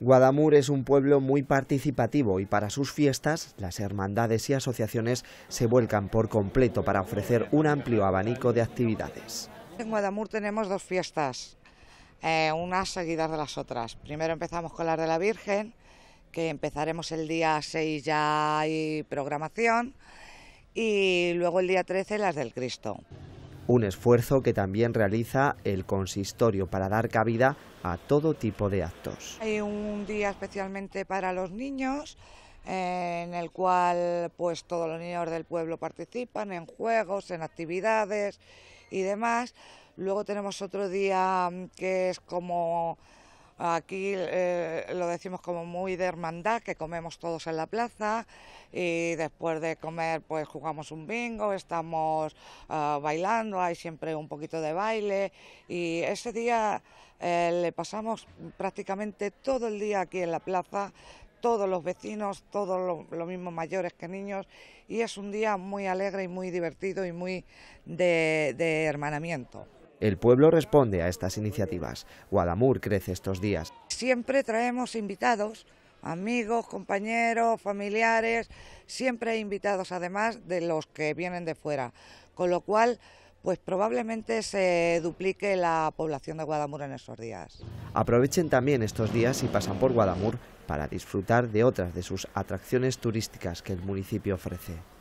Guadamur es un pueblo muy participativo y para sus fiestas las hermandades y asociaciones se vuelcan por completo para ofrecer un amplio abanico de actividades. En Guadamur tenemos dos fiestas, eh, unas seguidas de las otras. Primero empezamos con las de la Virgen, que empezaremos el día 6 ya hay programación, y luego el día 13 las del Cristo un esfuerzo que también realiza el consistorio para dar cabida a todo tipo de actos. Hay un día especialmente para los niños eh, en el cual pues todos los niños del pueblo participan en juegos, en actividades y demás. Luego tenemos otro día mm, que es como Aquí eh, lo decimos como muy de hermandad, que comemos todos en la plaza y después de comer pues jugamos un bingo, estamos ah, bailando, hay siempre un poquito de baile y ese día eh, le pasamos prácticamente todo el día aquí en la plaza todos los vecinos, todos los mismos mayores que niños, y es un día muy alegre y muy divertido y muy de hermanamiento. El pueblo responde a estas iniciativas. Guadamur crece estos días. Siempre traemos invitados, amigos, compañeros, familiares, siempre invitados además de los que vienen de fuera, con lo cual pues probablemente se duplique la población de Guadamur en esos días. Aprovechen también estos días y pasan por Guadamur para disfrutar de otras de sus atracciones turísticas que el municipio ofrece.